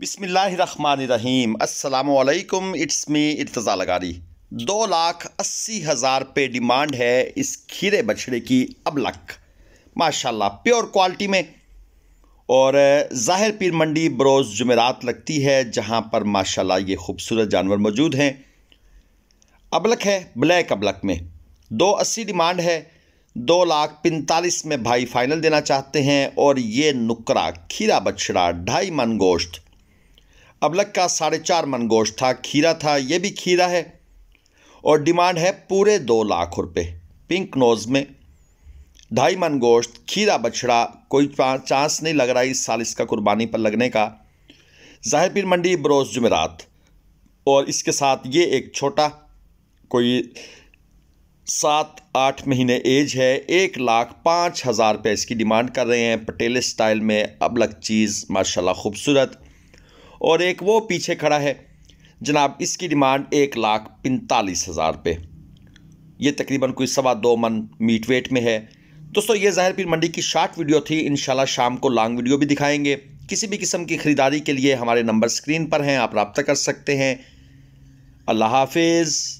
बिसमीम अल्लाम it's me Irtaza लगारी दो लाख अस्सी हज़ार पे डिमांड है इस खीरे बछड़े की अब लक माशाल्लाह प्योर क्वालिटी में और ज़ाहिर पीर मंडी बरोज़ जुमेरात लगती है जहाँ पर माशाल्लाह ये खूबसूरत जानवर मौजूद हैं अबलक है ब्लैक अबलक में दो अस्सी डिमांड है दो लाख पैंतालीस में भाई फाइनल देना चाहते हैं और ये नुकरा खीरा बछड़ा ढाई मन गोश्त अबलग का साढ़े चार मन गोश्त था खीरा था ये भी खीरा है और डिमांड है पूरे दो लाख रुपए पिंक नोज़ में ढाई मन गोश्त खीरा बछड़ा कोई चांस नहीं लग रहा इस साल इसका कुर्बानी पर लगने का जाहिर पीर मंडी बरोज़ जुमेरात और इसके साथ ये एक छोटा कोई सात आठ महीने एज है एक लाख पाँच हज़ार रुपये इसकी डिमांड कर रहे हैं पटेले स्टाइल में अबलग चीज़ माशाल्लाह खूबसूरत और एक वो पीछे खड़ा है जनाब इसकी डिमांड एक लाख पैंतालीस हज़ार रुपये ये तकरीबन कोई सवा दो मन मीट वेट में है दोस्तों ये ज़ाहिर पीर मंडी की शार्ट वीडियो थी इन शाम को लॉन्ग वीडियो भी दिखाएंगे किसी भी किस्म की ख़रीदारी के लिए हमारे नंबर स्क्रीन पर हैं आप रबता कर सकते हैं अल्लाह हाफिज़